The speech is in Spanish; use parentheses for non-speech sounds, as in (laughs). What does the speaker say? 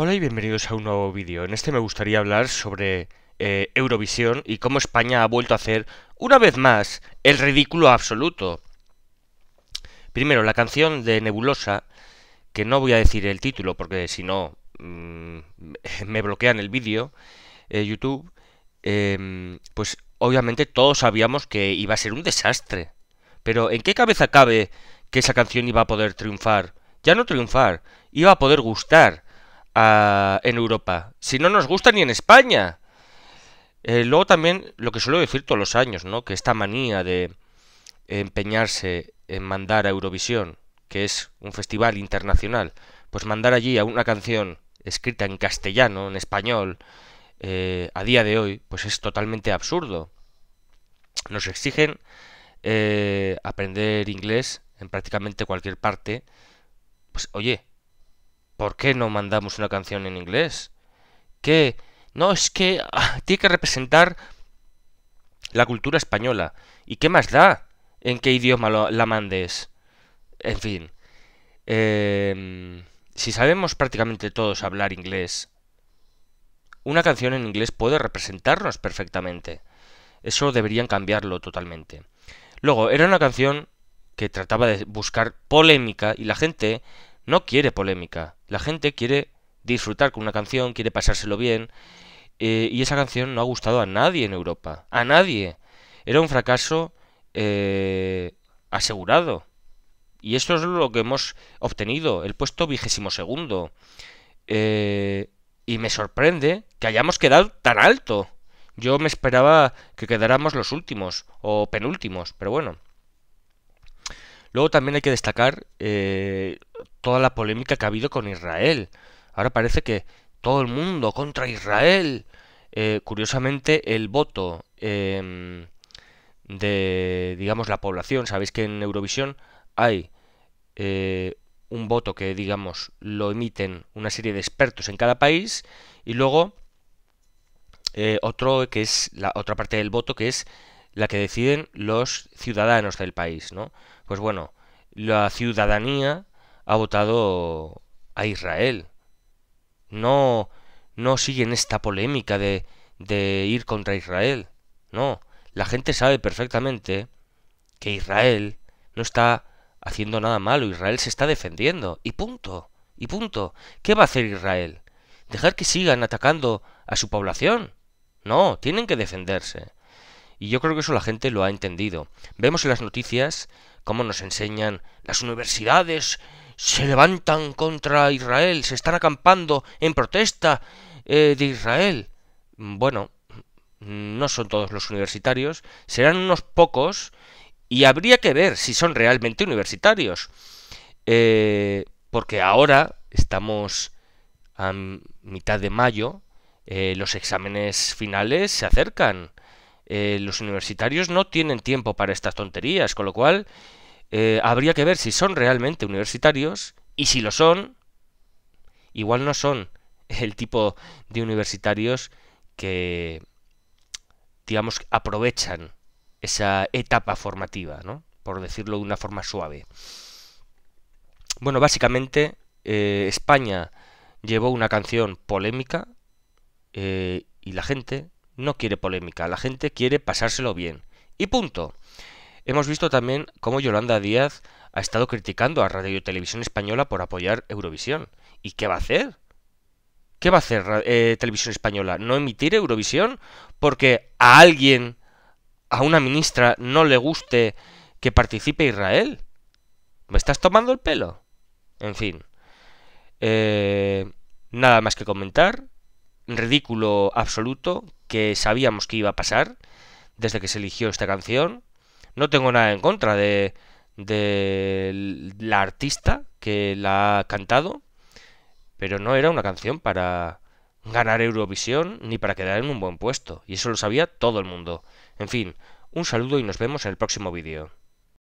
Hola y bienvenidos a un nuevo vídeo. En este me gustaría hablar sobre eh, Eurovisión y cómo España ha vuelto a hacer, una vez más, el ridículo absoluto. Primero, la canción de Nebulosa, que no voy a decir el título porque si no mm, (laughs) me bloquean el vídeo, eh, YouTube, em, pues obviamente todos sabíamos que iba a ser un desastre. Pero ¿en qué cabeza cabe que esa canción iba a poder triunfar? Ya no triunfar, iba a poder gustar en Europa. Si no nos gusta ni en España. Eh, luego también lo que suelo decir todos los años, ¿no? Que esta manía de empeñarse en mandar a Eurovisión, que es un festival internacional, pues mandar allí a una canción escrita en castellano, en español, eh, a día de hoy, pues es totalmente absurdo. Nos exigen eh, aprender inglés en prácticamente cualquier parte. Pues oye, ¿Por qué no mandamos una canción en inglés? ¿Qué? No, es que ah, tiene que representar la cultura española. ¿Y qué más da en qué idioma la mandes? En fin. Em, si sabemos prácticamente todos hablar inglés, una canción en inglés puede representarnos perfectamente. Eso deberían cambiarlo totalmente. Luego, era una canción que trataba de buscar polémica y la gente no quiere polémica. La gente quiere disfrutar con una canción, quiere pasárselo bien. Eh, y esa canción no ha gustado a nadie en Europa. A nadie. Era un fracaso eh, asegurado. Y esto es lo que hemos obtenido, el puesto vigésimo segundo. Eh, y me sorprende que hayamos quedado tan alto. Yo me esperaba que quedáramos los últimos o penúltimos, pero bueno. Luego también hay que destacar eh, toda la polémica que ha habido con Israel. Ahora parece que todo el mundo contra Israel. Eh, curiosamente, el voto em, de, digamos, la población, sabéis que en Eurovisión hay eh, un voto que, digamos, lo emiten una serie de expertos en cada país y luego otro que es la otra parte del voto que es la que deciden los ciudadanos del país, ¿no? Pues bueno, la ciudadanía ha votado a Israel. No, no siguen esta polémica de, de ir contra Israel. No, la gente sabe perfectamente que Israel no está haciendo nada malo, Israel se está defendiendo. Y punto, y punto. ¿Qué va a hacer Israel? ¿Dejar que sigan atacando a su población? No, tienen que defenderse. Y yo creo que eso la gente lo ha entendido. Vemos en las noticias cómo nos enseñan las universidades se levantan contra Israel, se están acampando en protesta eh, de Israel. Bueno, no son todos los universitarios, serán unos pocos y habría que ver si son realmente universitarios. Eh, porque ahora estamos a mitad de mayo, eh, los exámenes finales se acercan. Eh, los universitarios no tienen tiempo para estas tonterías, con lo cual eh, habría que ver si son realmente universitarios y si lo son, igual no son (laughs) el tipo de universitarios que, digamos, aprovechan esa etapa formativa, ¿no? Por decirlo de una forma suave. Bueno, básicamente eh, España llevó una canción polémica y la gente no quiere polémica, la gente quiere pasárselo bien. Y punto. Hemos visto también cómo Yolanda Díaz ha estado criticando a Radio Televisión Española por apoyar Eurovisión. ¿Y qué va a hacer? ¿Qué va a hacer eh, Televisión Española? ¿No emitir Eurovisión? Porque a alguien, a una ministra, no le guste que participe Israel. ¿Me estás tomando el pelo? En fin. Eh, nada más que comentar. Ridículo absoluto que sabíamos que iba a pasar desde que se eligió esta canción. No tengo nada en contra de, de la artista que la ha cantado, pero no era una canción para ganar Eurovisión ni para quedar en un buen puesto, y eso lo sabía todo el mundo. En fin, un saludo y nos vemos en el próximo vídeo.